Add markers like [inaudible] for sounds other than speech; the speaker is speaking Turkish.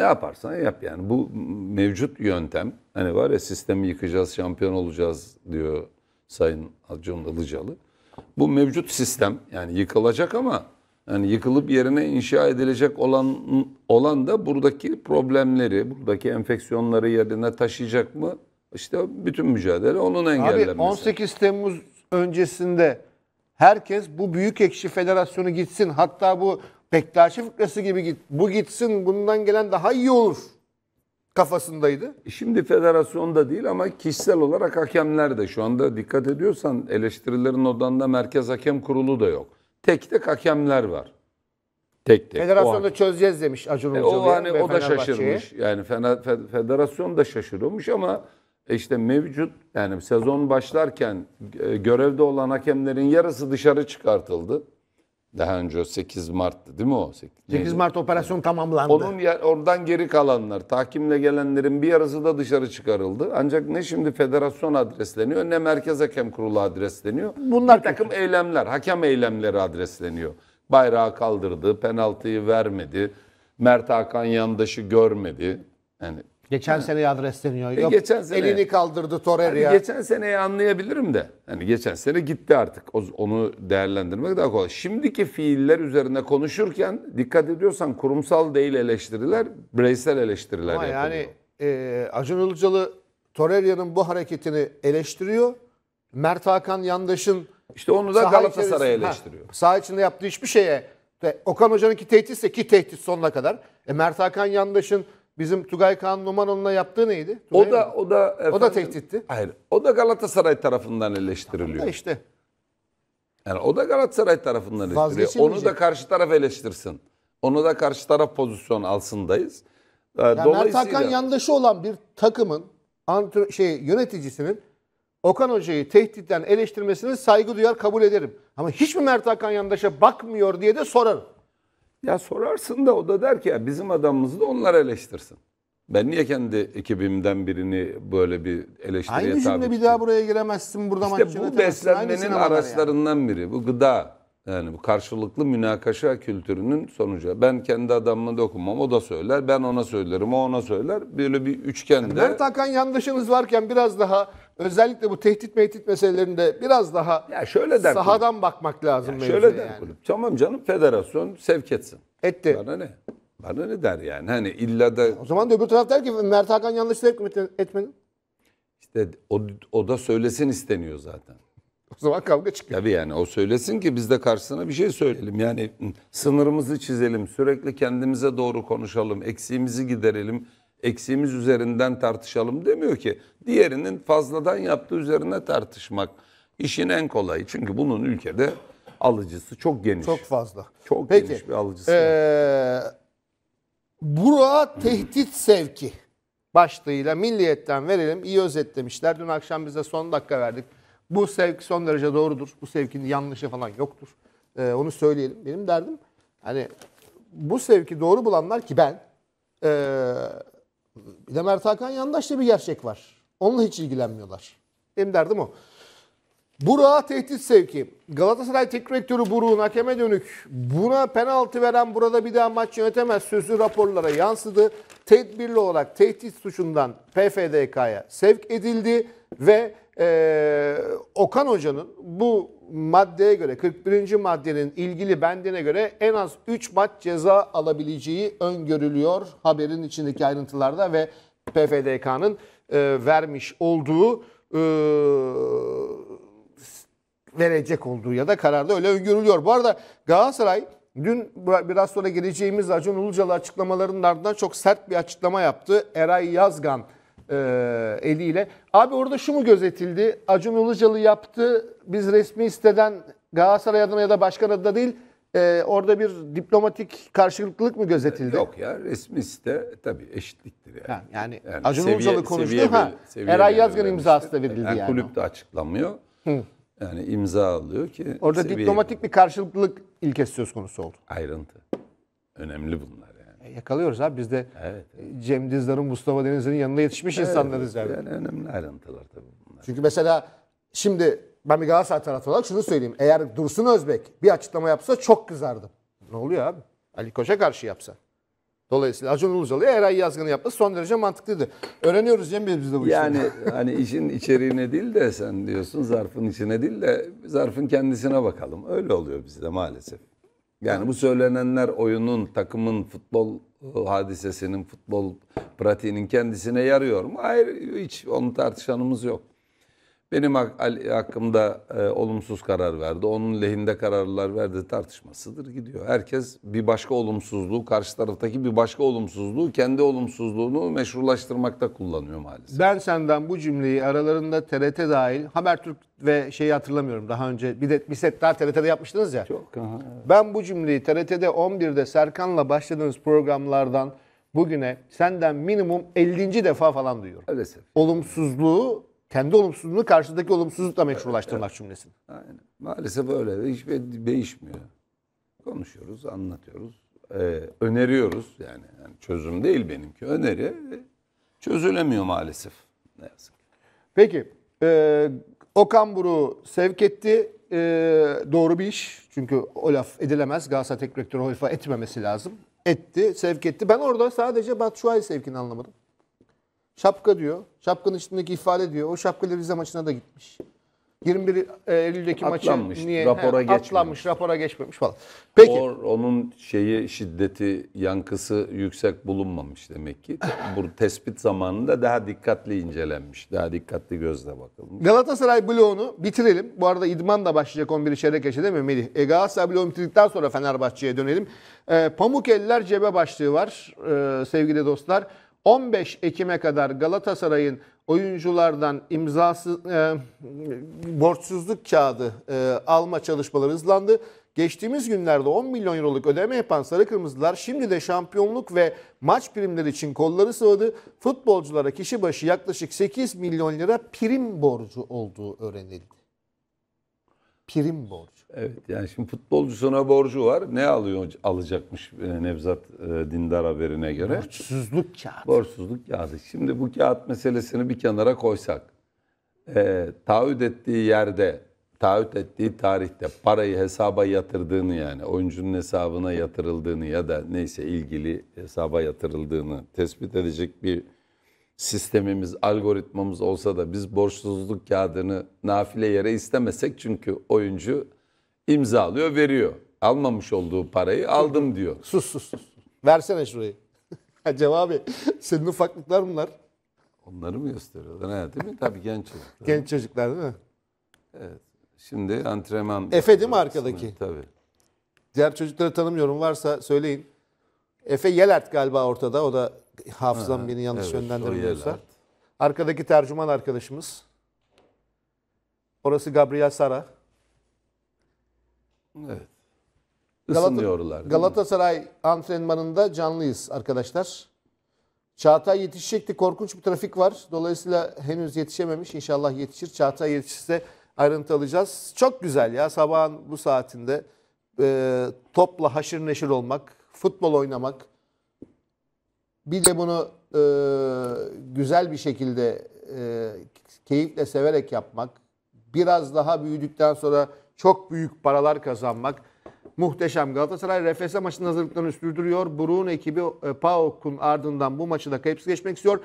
Ne yaparsan yap yani. Bu mevcut yöntem hani var ya sistemi yıkacağız, şampiyon olacağız diyor Sayın Acun Ilıcalı. Bu mevcut sistem yani yıkılacak ama yani yıkılıp yerine inşa edilecek olan olan da buradaki problemleri, buradaki enfeksiyonları yerine taşıyacak mı? İşte bütün mücadele onun engellenmesi. Abi 18 Temmuz öncesinde herkes bu büyük ekşi federasyonu gitsin. Hatta bu Bektaşi fıkrası gibi git. Bu gitsin bundan gelen daha iyi olur kafasındaydı. E şimdi federasyonda değil ama kişisel olarak hakemler de şu anda dikkat ediyorsan eleştirilerin odanda merkez hakem kurulu da yok. Tek tek hakemler var. Tek tek. Federasyonda çözeceğiz demiş Acun Ilıcalı. E, o hani o da şaşırmış. Yani fena, federasyon da şaşırmış ama e işte mevcut yani sezon başlarken e, görevde olan hakemlerin yarısı dışarı çıkartıldı. Daha önce 8 Mart'tı değil mi o? 8, Mart operasyon tamamlandı. Onun oradan geri kalanlar, takimle gelenlerin bir yarısı da dışarı çıkarıldı. Ancak ne şimdi federasyon adresleniyor ne Merkez Hakem Kurulu adresleniyor. Bunlar bir takım eylemler, hakem eylemleri adresleniyor. Bayrağı kaldırdı, penaltıyı vermedi. Mert Hakan yandaşı görmedi. Yani Geçen ha. seneye adresleniyor. E, geçen sene, elini kaldırdı Torreira. Hani geçen seneyi anlayabilirim de. Hani geçen sene gitti artık. Onu değerlendirmek daha kolay. Şimdiki fiiller üzerine konuşurken dikkat ediyorsan kurumsal değil eleştiriler, bireysel eleştiriler Ama yapılıyor. yani e, Acun Ilıcalı Torreira'nın bu hareketini eleştiriyor. Mert Hakan Yandaş'ın işte onu da Galatasaray eleştiriyor. Ha, saha içinde yaptığı hiçbir şeye Okan Hoca'nınki tehditse ki tehdit sonuna kadar. E, Mert Hakan Yandaş'ın Bizim Tugay Kaan Numanoğlu'na yaptığı neydi? Tugay o da mi? o da efendim, o da tehditti. Hayır. O da Galatasaray tarafından eleştiriliyor. Tamam işte. Yani o da Galatasaray tarafından eleştiriliyor. Onu da karşı taraf eleştirsin. Onu da karşı taraf pozisyon alsındayız. Ee, yani Dolayısıyla... Mert Hakan yandaşı olan bir takımın şey yöneticisinin Okan Hoca'yı tehditten eleştirmesini saygı duyar kabul ederim. Ama hiç mi Mert Hakan yandaşa bakmıyor diye de sorarım. Ya sorarsın da o da der ki ya bizim adamımızı da onlar eleştirsin. Ben niye kendi ekibimden birini böyle bir eleştiriye tabi Aynı tabi cümle bir daha buraya giremezsin. Burada İşte bu beslenmenin araçlarından yani. biri. Bu gıda, yani bu karşılıklı münakaşa kültürünün sonucu. Ben kendi adamımı dokunmam, o da söyler. Ben ona söylerim, o ona söyler. Böyle bir üçgende... Mert Hakan yandaşınız varken biraz daha özellikle bu tehdit mehdit meselelerinde biraz daha ya şöyle der sahadan kulüp. bakmak lazım. Ya şöyle der yani. kulüp. Tamam canım federasyon sevk etsin. Etti. Bana ne? Bana ne der yani? Hani illa da... O zaman da öbür taraf der ki Mert Hakan yanlış sevk etmedi. İşte o, o da söylesin isteniyor zaten. O zaman kavga çıkıyor. Tabii yani o söylesin ki biz de karşısına bir şey söyleyelim. Yani sınırımızı çizelim, sürekli kendimize doğru konuşalım, eksiğimizi giderelim, eksiğimiz üzerinden tartışalım demiyor ki. Diğerinin fazladan yaptığı üzerine tartışmak işin en kolayı. Çünkü bunun ülkede alıcısı çok geniş. Çok fazla. Çok Peki, geniş bir alıcısı. Ee, tehdit sevki başlığıyla milliyetten verelim. İyi özetlemişler. Dün akşam bize son dakika verdik. Bu sevk son derece doğrudur. Bu sevkin yanlışı falan yoktur. Ee, onu söyleyelim. Benim derdim hani bu sevki doğru bulanlar ki ben e, bir de Mert Hakan Yandaş'ta bir gerçek var. Onunla hiç ilgilenmiyorlar. Benim derdim o. Burak'a tehdit sevki. Galatasaray Teknik Direktörü Burak'ın hakeme dönük buna penaltı veren burada bir daha maç yönetemez sözü raporlara yansıdı. Tedbirli olarak tehdit suçundan PFDK'ya sevk edildi ve e, Okan Hoca'nın bu maddeye göre 41. maddenin ilgili bendine göre en az 3 maç ceza alabileceği öngörülüyor haberin içindeki ayrıntılarda ve PFDK'nın e, vermiş olduğu e, verecek olduğu ya da kararda öyle öngörülüyor. Bu arada Galatasaray dün biraz sonra geleceğimiz Acun Ilıcalı açıklamalarının ardından çok sert bir açıklama yaptı. Eray Yazgan e, eliyle. Abi orada şu mu gözetildi? Acun Ilıcalı yaptı. Biz resmi isteden Galatasaray adına ya da başkan adına değil e, orada bir diplomatik karşılıklılık mı gözetildi? Yok ya resmi site tabii eşitliktir yani. Ha, yani, yani Acun Ilıcalı konuştu. Seviye, ha, seviye Eray Yazgan imzası da verildi yani. yani. Kulüp de açıklamıyor. Hı. Yani imza alıyor ki... Orada seviye... diplomatik bir karşılıklılık ilkesi söz konusu oldu. Ayrıntı. Önemli bunlar yani. E, yakalıyoruz abi biz de evet, e, evet. Cem Dizdar'ın, Mustafa Deniz'in yanına yetişmiş evet, insanlarız yani. Yani önemli ayrıntılar tabii bunlar. Çünkü mesela şimdi ben bir Galatasaray taraftarı olarak şunu söyleyeyim. Eğer Dursun Özbek bir açıklama yapsa çok kızardım. Ne oluyor abi? Ali Koç'a karşı yapsa. Dolayısıyla Acun Ilıcalı'ya her ay yazgını yapması son derece mantıklıydı. Öğreniyoruz Cem Bey biz de bu işi. Yani [laughs] hani işin içeriğine değil de sen diyorsun zarfın içine değil de zarfın kendisine bakalım. Öyle oluyor bizde maalesef. Yani bu söylenenler oyunun, takımın, futbol e, hadisesinin, futbol pratiğinin kendisine yarıyor mu? Hayır hiç onu tartışanımız yok. Benim hakkımda e, olumsuz karar verdi. Onun lehinde kararlar verdi tartışmasıdır gidiyor. Herkes bir başka olumsuzluğu, karşı taraftaki bir başka olumsuzluğu kendi olumsuzluğunu meşrulaştırmakta kullanıyor maalesef. Ben senden bu cümleyi aralarında TRT dahil Habertürk ve şeyi hatırlamıyorum daha önce bir de bir set daha TRT'de yapmıştınız ya. Çok. Aha, evet. Ben bu cümleyi TRT'de 11'de Serkan'la başladığınız programlardan bugüne senden minimum 50. defa falan duyuyorum. Maalesef. Olumsuzluğu kendi olumsuzluğunu karşıdaki olumsuzlukla meşrulaştırmak evet, cümlesini. Aynen. Maalesef öyle. Hiçbir değişmiyor. Konuşuyoruz, anlatıyoruz. Ee, öneriyoruz yani. yani. Çözüm değil benimki. Öneri çözülemiyor maalesef. Ne yazık. Peki. E, Okan Buru sevk etti. E, doğru bir iş. Çünkü o laf edilemez. Galatasaray Teknik Direktörü Hoyfa etmemesi lazım. Etti, sevk etti. Ben orada sadece Batu Şua'yı sevkini anlamadım. Şapka diyor. Şapkanın içindeki ifade diyor. O şapkayla Rize maçına da gitmiş. 21 e, Eylül'deki atlanmış, maçı niye rapora he, geçmemiş. atlanmış, rapora geçmemiş falan. Peki. O, onun şeyi şiddeti, yankısı yüksek bulunmamış demek ki. Bu tespit zamanında daha dikkatli incelenmiş, daha dikkatli gözle bakılmış. Galatasaray bloğunu bitirelim. Bu arada idman da başlayacak 11'i çeyrek geçe değil mi Melih? E, Galatasaray bloğunu bitirdikten sonra Fenerbahçe'ye dönelim. E, Pamuk Eller Cebe başlığı var e, sevgili dostlar. 15 Ekim'e kadar Galatasaray'ın oyunculardan imzası e, borçsuzluk kağıdı e, alma çalışmaları hızlandı. Geçtiğimiz günlerde 10 milyon euroluk ödeme yapan Sarı Kırmızılar şimdi de şampiyonluk ve maç primleri için kolları sıvadı. Futbolculara kişi başı yaklaşık 8 milyon lira prim borcu olduğu öğrenildi. Prim borcu. Evet yani şimdi futbolcusuna borcu var. Ne alıyor alacakmış e, Nevzat e, Dindar haberine göre? Borçsuzluk kağıdı. Borçsuzluk kağıdı. Şimdi bu kağıt meselesini bir kenara koysak. E, taahhüt ettiği yerde, taahhüt ettiği tarihte parayı hesaba yatırdığını yani oyuncunun hesabına yatırıldığını ya da neyse ilgili hesaba yatırıldığını tespit edecek bir sistemimiz, algoritmamız olsa da biz borçsuzluk kağıdını nafile yere istemesek çünkü oyuncu imzalıyor, veriyor. Almamış olduğu parayı aldım diyor. Sus sus sus. Versene şurayı. Acaba [laughs] abi senin ufaklıklar bunlar. Onları mı gösteriyorlar? Ha, değil mi? Tabii genç çocuklar. Genç çocuklar değil mi? Evet. Şimdi antrenman. Efe değil mi arkadaki? Tabii. Diğer çocukları tanımıyorum. Varsa söyleyin. Efe Yelert galiba ortada. O da hafızam ha, beni yanlış evet, yönlendirmiyorsa. Arkadaki tercüman arkadaşımız. Orası Gabriel Sara. Evet. Isınıyorlar. Galatasaray antrenmanında canlıyız arkadaşlar. Çağatay yetişecekti. Korkunç bir trafik var. Dolayısıyla henüz yetişememiş. İnşallah yetişir. Çağatay yetişirse ayrıntı alacağız. Çok güzel ya sabahın bu saatinde e, topla haşır neşir olmak, futbol oynamak. Bir de bunu e, güzel bir şekilde e, keyifle severek yapmak. Biraz daha büyüdükten sonra çok büyük paralar kazanmak. Muhteşem Galatasaray RFS maçının hazırlıklarını sürdürüyor. Burun ekibi e, Paok'un ardından bu maçı da kayıpsız geçmek istiyor.